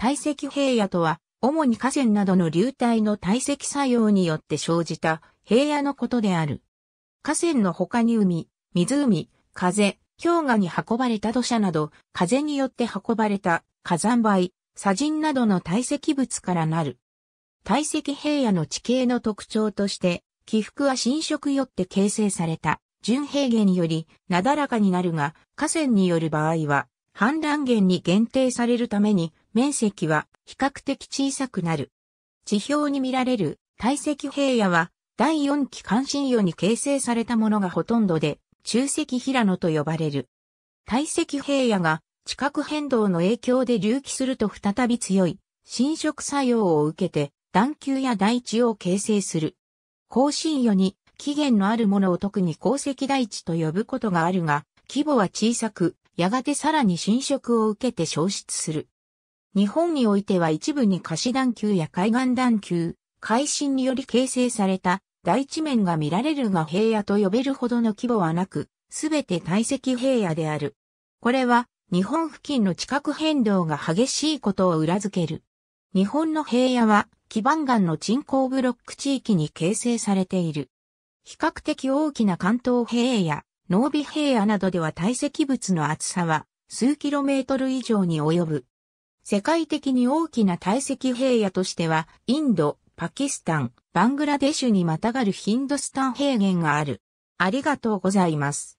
堆積平野とは、主に河川などの流体の堆積作用によって生じた平野のことである。河川の他に海、湖、風、氷河に運ばれた土砂など、風によって運ばれた火山灰、砂塵などの堆積物からなる。堆積平野の地形の特徴として、起伏は侵食よって形成された純平原によりなだらかになるが、河川による場合は、氾濫源に限定されるために面積は比較的小さくなる。地表に見られる堆積平野は第4期関心世に形成されたものがほとんどで、中石平野と呼ばれる。堆積平野が地殻変動の影響で隆起すると再び強い侵食作用を受けて段丘や大地を形成する。更新世に起源のあるものを特に鉱石大地と呼ぶことがあるが、規模は小さく、やがてさらに侵食を受けて消失する。日本においては一部に貸し段丘や海岸段丘、海進により形成された大地面が見られるが平野と呼べるほどの規模はなく、すべて堆積平野である。これは日本付近の地殻変動が激しいことを裏付ける。日本の平野は基盤岩の沈降ブロック地域に形成されている。比較的大きな関東平野、濃尾平野などでは堆積物の厚さは数キロメートル以上に及ぶ。世界的に大きな堆積平野としては、インド、パキスタン、バングラデシュにまたがるヒンドスタン平原がある。ありがとうございます。